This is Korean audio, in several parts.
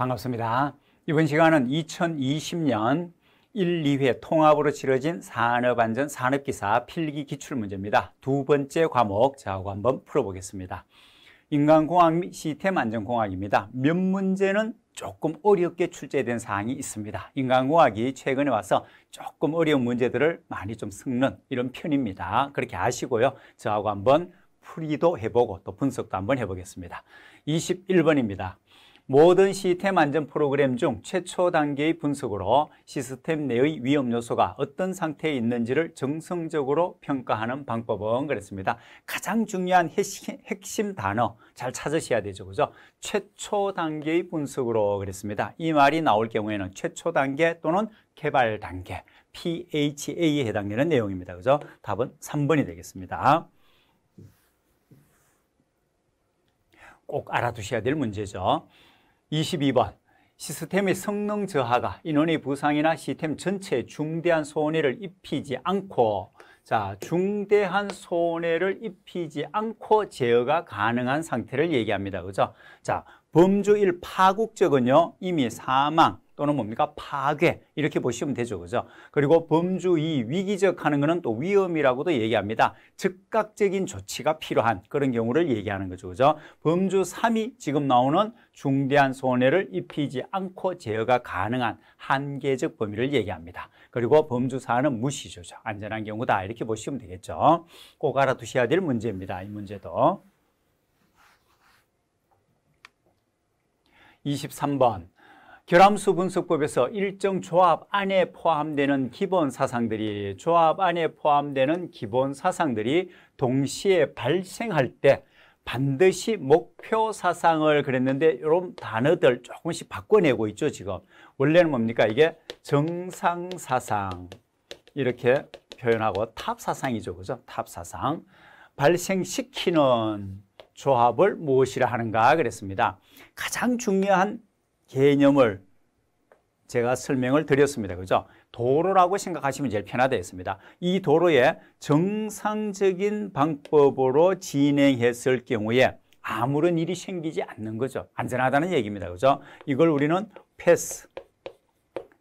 반갑습니다. 이번 시간은 2020년 1, 2회 통합으로 치러진 산업안전 산업기사 필기 기출문제입니다. 두 번째 과목 저하고 한번 풀어보겠습니다. 인간공학 및 시스템 안전공학입니다. 몇 문제는 조금 어렵게 출제된 사항이 있습니다. 인간공학이 최근에 와서 조금 어려운 문제들을 많이 좀 섞는 이런 편입니다. 그렇게 아시고요. 저하고 한번 풀이도 해보고 또 분석도 한번 해보겠습니다. 21번입니다. 모든 시스템 안전 프로그램 중 최초 단계의 분석으로 시스템 내의 위험 요소가 어떤 상태에 있는지를 정성적으로 평가하는 방법은 그렇습니다. 가장 중요한 핵심, 핵심 단어 잘 찾으셔야 되죠. 그죠? 최초 단계의 분석으로 그랬습니다. 이 말이 나올 경우에는 최초 단계 또는 개발 단계, PHA에 해당되는 내용입니다. 그죠? 답은 3번이 되겠습니다. 꼭 알아두셔야 될 문제죠. 22번 시스템의 성능 저하가 인원의 부상이나 시스템 전체에 중대한 손해를 입히지 않고 자 중대한 손해를 입히지 않고 제어가 가능한 상태를 얘기합니다. 그죠? 자범주1 파국적은요 이미 사망 또는 뭡니까? 파괴 이렇게 보시면 되죠. 그죠? 그리고 범주의 위기적 하는 것은 또 위험이라고도 얘기합니다. 즉각적인 조치가 필요한 그런 경우를 얘기하는 거죠. 그죠? 범주 3이 지금 나오는 중대한 손해를 입히지 않고 제어가 가능한 한계적 범위를 얘기합니다. 그리고 범주 4는 무시죠. 안전한 경우다 이렇게 보시면 되겠죠. 꼭 알아두셔야 될 문제입니다. 이 문제도 23번 결함수 분석법에서 일정 조합 안에 포함되는 기본 사상들이 조합 안에 포함되는 기본 사상들이 동시에 발생할 때 반드시 목표 사상을 그랬는데 이런 단어들 조금씩 바꿔내고 있죠 지금 원래는 뭡니까 이게 정상 사상 이렇게 표현하고 탑 사상이죠 그죠 탑 사상 발생시키는 조합을 무엇이라 하는가 그랬습니다 가장 중요한 개념을 제가 설명을 드렸습니다. 그죠? 도로라고 생각하시면 제일 편하다했습니다. 이 도로에 정상적인 방법으로 진행했을 경우에 아무런 일이 생기지 않는 거죠. 안전하다는 얘기입니다. 그죠? 이걸 우리는 패스.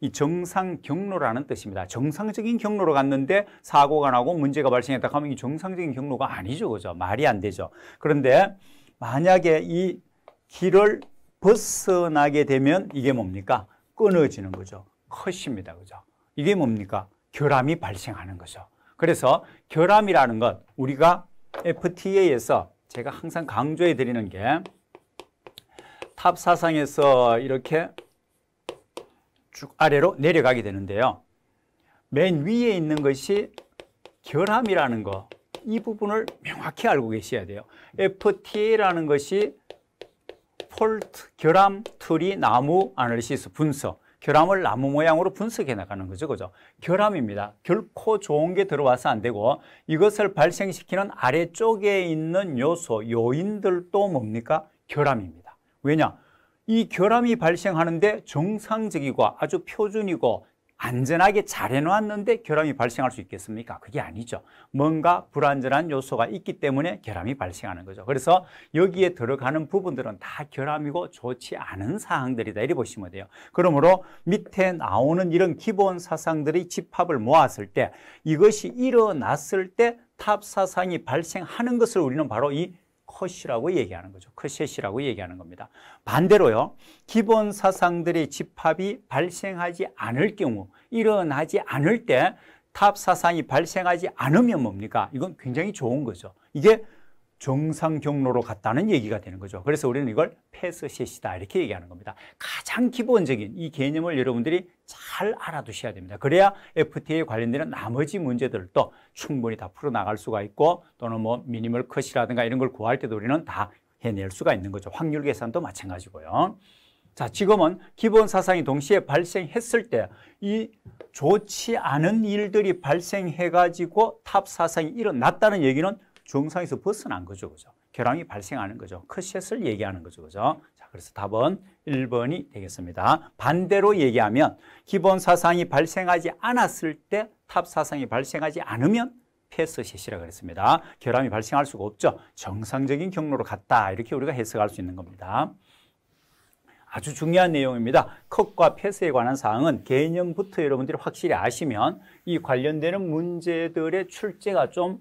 이 정상 경로라는 뜻입니다. 정상적인 경로로 갔는데 사고가 나고 문제가 발생했다 하면 이 정상적인 경로가 아니죠. 그죠? 말이 안 되죠. 그런데 만약에 이 길을 벗어나게 되면 이게 뭡니까? 끊어지는 거죠. 컷입니다. 그죠? 이게 뭡니까? 결함이 발생하는 거죠. 그래서 결함이라는 것 우리가 FTA에서 제가 항상 강조해 드리는 게 탑 사상에서 이렇게 쭉 아래로 내려가게 되는데요. 맨 위에 있는 것이 결함이라는 거, 이 부분을 명확히 알고 계셔야 돼요. FTA라는 것이 폴트, 결함, 틀이, 나무, 아날리시스, 분석 결함을 나무 모양으로 분석해 나가는 거죠. 그죠? 결함입니다. 결코 좋은 게 들어와서 안 되고 이것을 발생시키는 아래쪽에 있는 요소, 요인들도 뭡니까? 결함입니다. 왜냐? 이 결함이 발생하는데 정상적이고 아주 표준이고 안전하게 잘 해놓았는데 결함이 발생할 수 있겠습니까? 그게 아니죠. 뭔가 불안전한 요소가 있기 때문에 결함이 발생하는 거죠. 그래서 여기에 들어가는 부분들은 다 결함이고 좋지 않은 사항들이다. 이렇게 보시면 돼요. 그러므로 밑에 나오는 이런 기본 사상들의 집합을 모았을 때 이것이 일어났을 때 탑 사상이 발생하는 것을 우리는 바로 이 컷이라고 얘기하는 거죠. 컷셋이라고 얘기하는 겁니다. 반대로요. 기본 사상들의 집합이 발생하지 않을 경우, 일어나지 않을 때 탑 사상이 발생하지 않으면 뭡니까? 이건 굉장히 좋은 거죠. 이게 정상 경로로 갔다는 얘기가 되는 거죠. 그래서 우리는 이걸 패스셋이다 이렇게 얘기하는 겁니다. 가장 기본적인 이 개념을 여러분들이 잘 알아두셔야 됩니다. 그래야 FTA에 관련되는 나머지 문제들도 충분히 다 풀어나갈 수가 있고 또는 뭐 미니멀 컷이라든가 이런 걸 구할 때도 우리는 다 해낼 수가 있는 거죠. 확률 계산도 마찬가지고요. 자, 지금은 기본 사상이 동시에 발생했을 때 이 좋지 않은 일들이 발생해가지고 탑 사상이 일어났다는 얘기는 중상에서 벗어난 거죠. 그죠? 결함이 발생하는 거죠. 크셋을 얘기하는 거죠. 그죠? 자, 그래서 답은 1번이 되겠습니다. 반대로 얘기하면 기본 사상이 발생하지 않았을 때 탑 사상이 발생하지 않으면 패스셋이라고 그랬습니다. 결함이 발생할 수가 없죠. 정상적인 경로로 갔다. 이렇게 우리가 해석할 수 있는 겁니다. 아주 중요한 내용입니다. 컷과 패스에 관한 사항은 개념부터 여러분들이 확실히 아시면 이 관련되는 문제들의 출제가 좀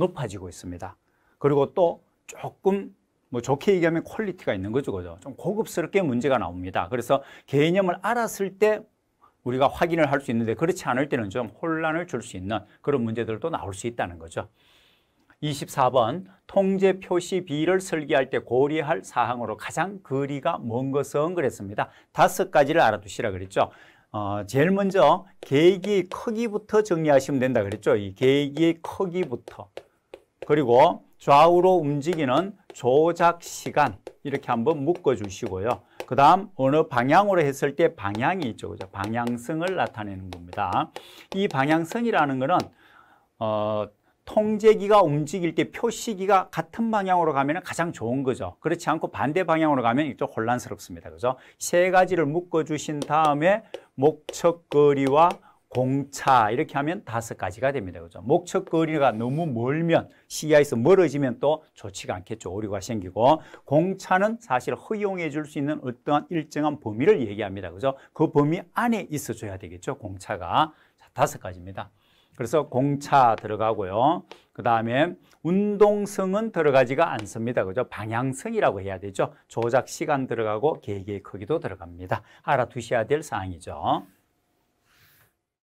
높아지고 있습니다. 그리고 또 조금 뭐 좋게 얘기하면 퀄리티가 있는 거죠. 그죠? 좀 고급스럽게 문제가 나옵니다. 그래서 개념을 알았을 때 우리가 확인을 할 수 있는데 그렇지 않을 때는 좀 혼란을 줄 수 있는 그런 문제들도 나올 수 있다는 거죠. 24번 통제 표시 비를 설계할 때 고려할 사항으로 가장 거리가 먼 것은 그랬습니다. 다섯 가지를 알아두시라 그랬죠. 어, 제일 먼저 계획의 크기부터 정리하시면 된다 그랬죠. 이 계획의 크기부터 그리고 좌우로 움직이는 조작 시간 이렇게 한번 묶어 주시고요. 그 다음 어느 방향으로 했을 때 방향이 있죠. 그죠? 방향성을 나타내는 겁니다. 이 방향성이라는 거는 어, 통제기가 움직일 때 표시기가 같은 방향으로 가면 가장 좋은 거죠. 그렇지 않고 반대 방향으로 가면 이쪽 혼란스럽습니다. 그죠? 세 가지를 묶어 주신 다음에 목적거리와 공차 이렇게 하면 다섯 가지가 됩니다. 그죠? 목적 거리가 너무 멀면 시야에서 멀어지면 또 좋지가 않겠죠. 오류가 생기고 공차는 사실 허용해 줄 수 있는 어떠한 일정한 범위를 얘기합니다. 그죠? 그 범위 안에 있어 줘야 되겠죠. 공차가 자, 다섯 가지입니다. 그래서 공차 들어가고요. 그 다음에 운동성은 들어가지가 않습니다. 그죠? 방향성이라고 해야 되죠. 조작 시간 들어가고 계획의 크기도 들어갑니다. 알아두셔야 될 사항이죠.